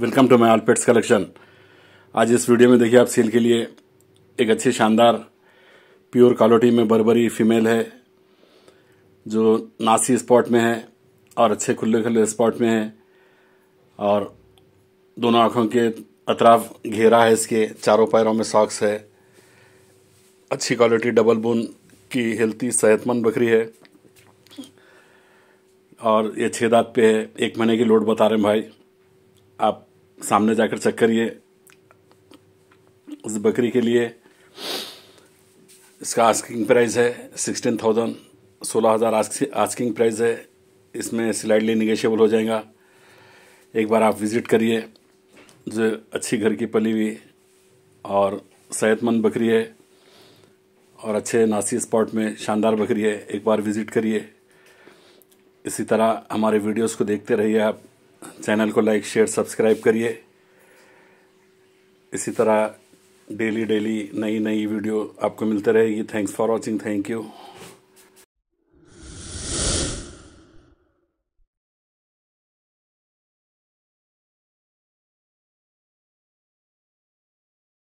welcome to my all pets collection आज इस video में देखिए आप सेल के लिए एक अच्छी शानदार प्योर क्वालिटी में बरबरी फीमेल है जो नासी स्पॉट में है और अच्छे खुले खुले स्पॉट में है और दोनों आँखों के अतराफ घेरा है इसके चारों पैरों में सॉक्स है अच्छी क्वालिटी डबल बोन की हेल्थी सेहतमंद बकरी है और ये छः दाँत पे है एक महीने की लोड बता रहे हैं भाई आप सामने जाकर चेक करिए उस बकरी के लिए इसका आस्किंग प्राइस है सिक्सटीन थाउजेंड सोलह हज़ार आस्किंग प्राइस है इसमें स्लाइडली निगेशियबल हो जाएगा एक बार आप विज़िट करिए जो अच्छी घर की पली हुई और सेहतमंद बकरी है और अच्छे नासी स्पॉट में शानदार बकरी है एक बार विज़िट करिए इसी तरह हमारे वीडियोस को देखते रहिए आप चैनल को लाइक शेयर सब्सक्राइब करिए इसी तरह डेली डेली नई नई वीडियो आपको मिलते रहेगी thanks for watching thank you